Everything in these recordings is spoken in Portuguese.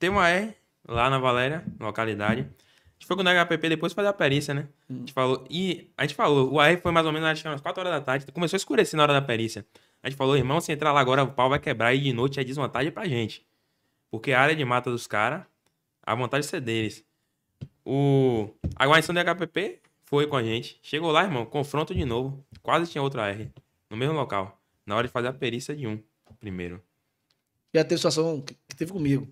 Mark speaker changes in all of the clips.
Speaker 1: tem uma R lá na Valéria, localidade. A gente foi com o HPP depois fazer a perícia, né? A gente falou. E a gente falou, o AR foi mais ou menos, acho que umas 4 horas da tarde. Começou a escurecer na hora da perícia. A gente falou, irmão, se entrar lá agora, o pau vai quebrar e de noite é desvantagem pra gente. Porque a área de mata dos caras, a vontade é ser deles. O... A guarnição do HPP foi com a gente. Chegou lá, irmão, confronto de novo. Quase tinha outra R. No mesmo local. Na hora de fazer a perícia de um, primeiro.
Speaker 2: Já teve situação que teve comigo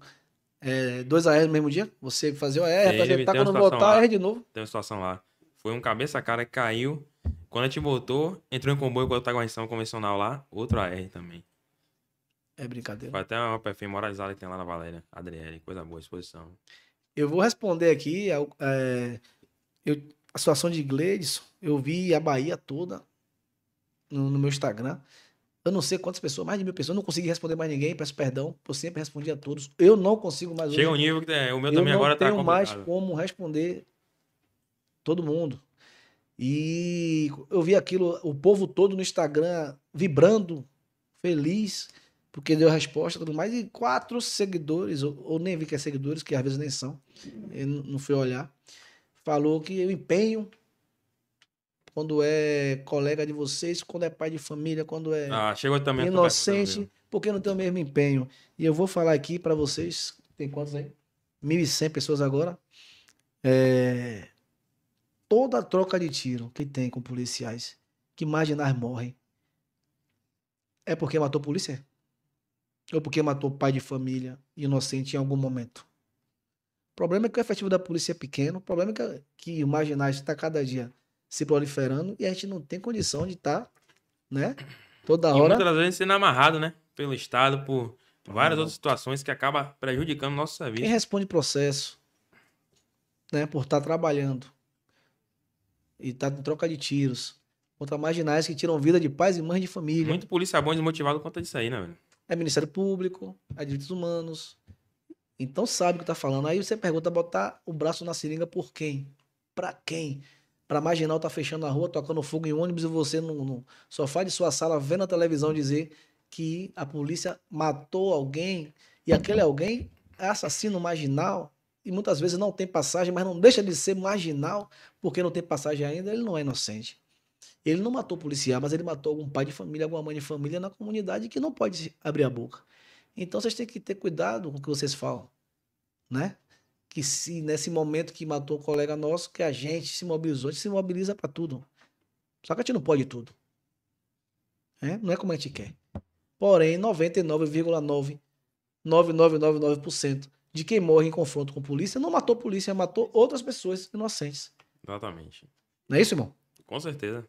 Speaker 2: é, dois AR no mesmo dia? Você fazer o AR, Teve, tá quando voltar, AR de novo.
Speaker 1: Tem uma situação lá. Foi um cabeça cara que caiu. Quando a gente voltou, entrou em comboio com outra guarnição convencional lá, outro AR também.
Speaker 2: É brincadeira. Foi
Speaker 1: até uma perfil moralizada que tem lá na Valéria, Adriele, coisa boa, exposição.
Speaker 2: Eu vou responder aqui é, é eu, a situação de Gledson. Eu vi a Bahia toda no, no meu Instagram. Eu não sei quantas pessoas, mais de mil pessoas, não consegui responder mais ninguém, peço perdão, eu sempre respondi a todos. Eu não consigo mais. Chega um nível que é, o meu eu também agora tá complicado. Eu não tenho mais como responder todo mundo. E eu vi aquilo, o povo todo no Instagram vibrando, feliz, porque deu resposta, tudo mais. E quatro seguidores, ou, ou nem vi que é seguidores, que às vezes nem são, eu não fui olhar, falou que o empenho quando é colega de vocês, quando é pai de família, quando é ah, chegou também inocente, porque não tem o mesmo empenho. E eu vou falar aqui para vocês, tem quantos aí? 1.100 pessoas agora. É... Toda a troca de tiro que tem com policiais que marginais morrem é porque matou polícia? Ou porque matou pai de família inocente em algum momento? O problema é que o efetivo da polícia é pequeno, o problema é que, que marginais está cada dia se proliferando e a gente não tem condição de estar, tá, né? Toda e hora.
Speaker 1: Muitas vezes sendo amarrado, né? Pelo Estado, por várias outras situações que acaba prejudicando o nosso serviço. Quem
Speaker 2: responde processo, né? Por estar tá trabalhando e estar tá em troca de tiros contra marginais que tiram vida de pais e mães de família. Muito
Speaker 1: polícia bom desmotivado conta disso aí, né, velho?
Speaker 2: É Ministério Público,
Speaker 1: é Direitos Humanos. Então
Speaker 2: sabe o que tá falando. Aí você pergunta botar o braço na seringa por quem? Para quem? para marginal tá fechando a rua, tocando fogo em ônibus e você no, no sofá de sua sala vendo a televisão dizer que a polícia matou alguém e aquele alguém é assassino marginal e muitas vezes não tem passagem, mas não deixa de ser marginal porque não tem passagem ainda, ele não é inocente. Ele não matou policial, mas ele matou algum pai de família, alguma mãe de família na comunidade que não pode abrir a boca. Então vocês têm que ter cuidado com o que vocês falam, né? que se nesse momento que matou o colega nosso, que a gente se mobilizou, a gente se mobiliza para tudo. Só que a gente não pode tudo. É? Não é como a gente quer. Porém, 99,9999% de quem morre em confronto com polícia não matou polícia, matou outras pessoas inocentes.
Speaker 1: Exatamente. Não é isso, irmão? Com certeza.